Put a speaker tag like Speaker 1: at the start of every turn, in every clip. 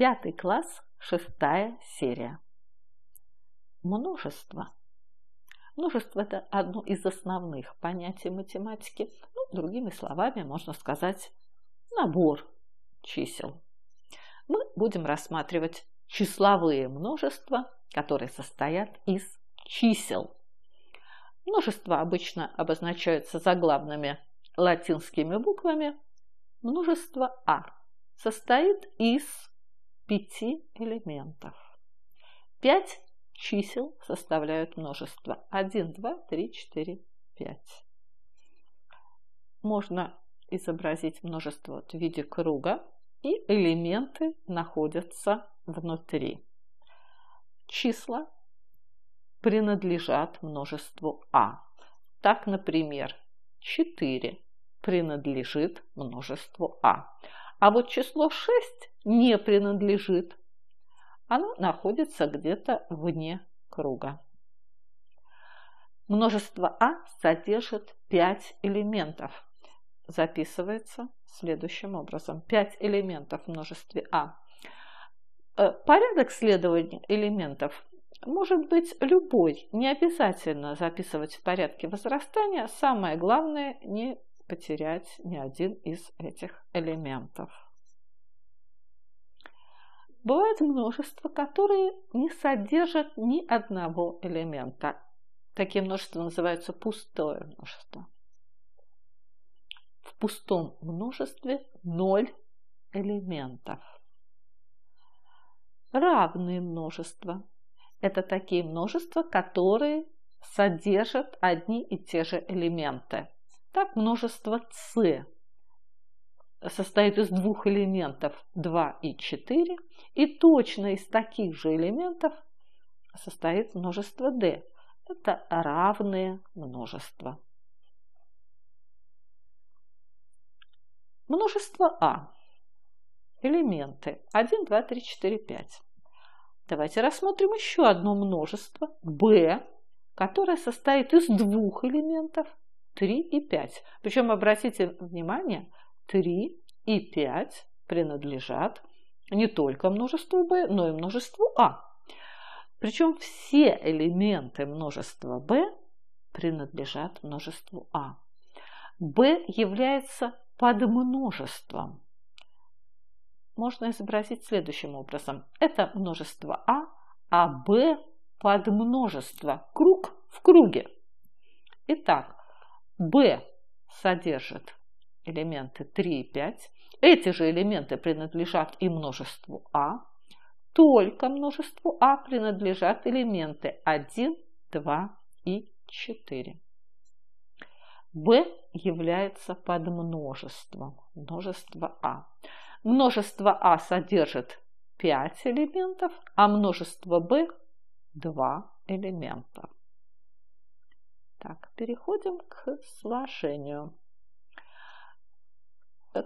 Speaker 1: Пятый класс, шестая серия. Множество. Множество – это одно из основных понятий математики. Ну, другими словами, можно сказать, набор чисел. Мы будем рассматривать числовые множества, которые состоят из чисел. Множества обычно обозначаются заглавными латинскими буквами. Множество А состоит из пяти элементов. Пять чисел составляют множество. один два три четыре пять Можно изобразить множество в виде круга, и элементы находятся внутри. Числа принадлежат множеству А. Так, например, 4 принадлежит множеству А. А вот число 6 не принадлежит. Оно находится где-то вне круга. Множество А содержит 5 элементов. Записывается следующим образом. 5 элементов в множестве А. Э, порядок следования элементов может быть любой. Не обязательно записывать в порядке возрастания. Самое главное – не потерять ни один из этих элементов. Бывает множество, которые не содержат ни одного элемента. Такие множества называются пустое множество. В пустом множестве ноль элементов. Равные множества – это такие множества, которые содержат одни и те же элементы. Так множество c состоит из двух элементов 2 и 4, и точно из таких же элементов состоит множество d. Это равные множества. Множество А. Элементы 1, 2, 3, 4, 5. Давайте рассмотрим еще одно множество B, которое состоит из двух элементов 3 и 5. Причем, обратите внимание, 3 и 5 принадлежат не только множеству b, но и множеству а. Причем все элементы множества b принадлежат множеству а. b является подмножеством. Можно изобразить следующим образом. Это множество а, а b подмножество, круг в круге. Итак, Б содержит элементы 3 и 5. Эти же элементы принадлежат и множеству А. Только множеству А принадлежат элементы 1, 2 и 4. Б является подмножеством множества А. Множество А содержит 5 элементов, а множество Б 2 элемента. Так, переходим к сложению.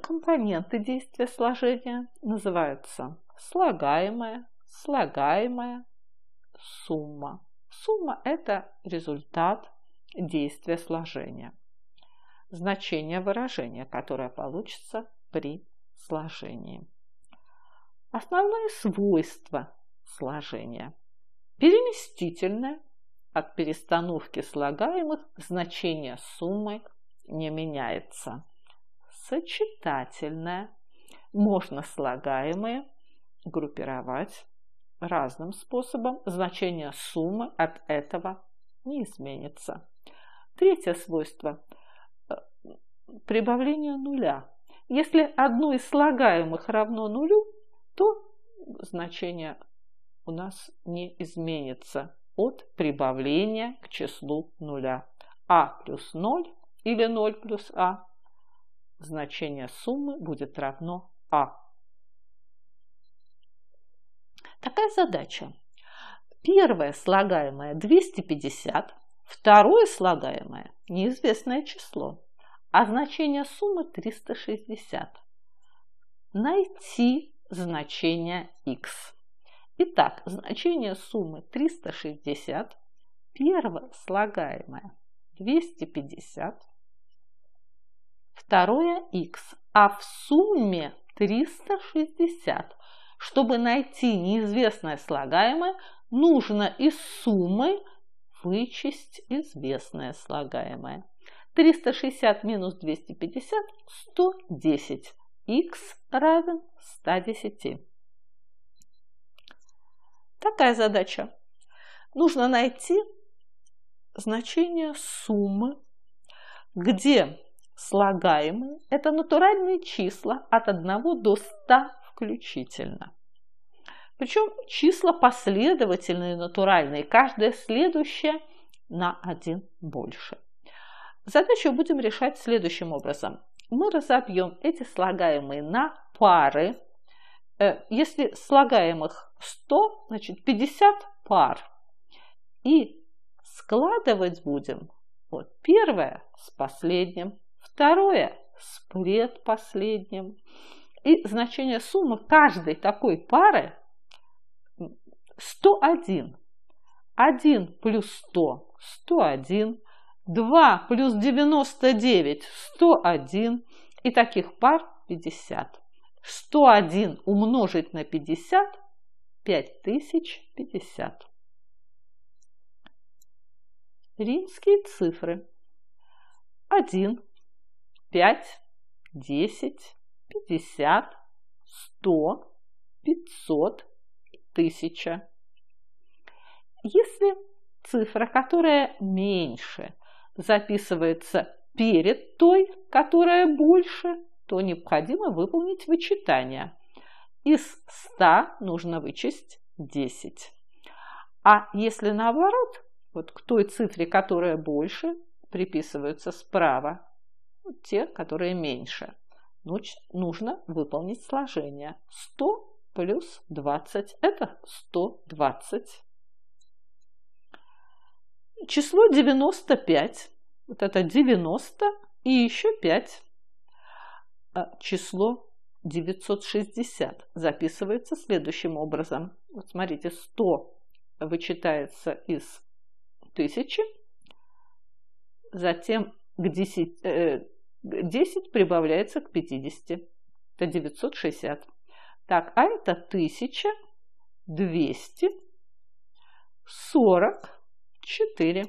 Speaker 1: Компоненты действия сложения называются слагаемое, слагаемая, сумма. Сумма – это результат действия сложения. Значение выражения, которое получится при сложении. Основные свойства сложения. Переместительное – от перестановки слагаемых значение суммы не меняется. Сочетательное. Можно слагаемые группировать разным способом. Значение суммы от этого не изменится. Третье свойство – прибавление нуля. Если одно из слагаемых равно нулю, то значение у нас не изменится от прибавления к числу нуля. А плюс 0 или 0 плюс А. Значение суммы будет равно А. Такая задача. Первое слагаемое 250, второе слагаемое неизвестное число, а значение суммы 360. Найти значение х. Итак, значение суммы 360 первое слагаемое 250, второе x, а в сумме 360. Чтобы найти неизвестное слагаемое, нужно из суммы вычесть известное слагаемое. 360 минус 250 – 110. x равен 110. Какая задача? Нужно найти значение суммы, где слагаемые – это натуральные числа от 1 до 100 включительно. Причем числа последовательные, натуральные, каждое следующее на один больше. Задачу будем решать следующим образом. Мы разобьем эти слагаемые на пары, Э, если слагаемых 100, значит 50 пар. И складывать будем вот первое с последним, второе с предпоследним. И значение суммы каждой такой пары 101. 1 плюс 100 – 101. 2 плюс 99 – 101. И таких пар 50. 101 умножить на 50 – 5050. Римские цифры. 1, 5, 10, 50, 100, 500, 1000. Если цифра, которая меньше, записывается перед той, которая больше – то необходимо выполнить вычитание. Из 100 нужно вычесть 10. А если наоборот, вот к той цифре, которая больше, приписываются справа те, которые меньше. Нужно выполнить сложение. 100 плюс 20 – это 120. Число 95. Вот это 90 и еще 5. А число 960 записывается следующим образом. Вот смотрите, 100 вычитается из 1000, затем к 10, 10 э, прибавляется к 50. Это 960. Так, а это 1244.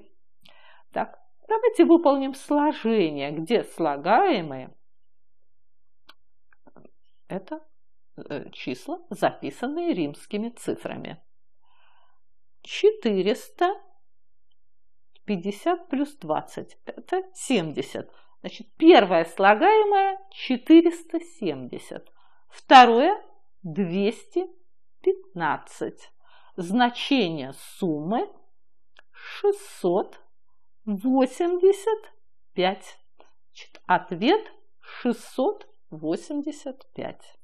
Speaker 1: Так, давайте выполним сложение, где слагаемые – это э, числа, записанные римскими цифрами. 400 50 плюс 20 – это 70. Значит, первое слагаемое – 470. Второе – 215. Значение суммы – 685. Значит, ответ – 685. 85.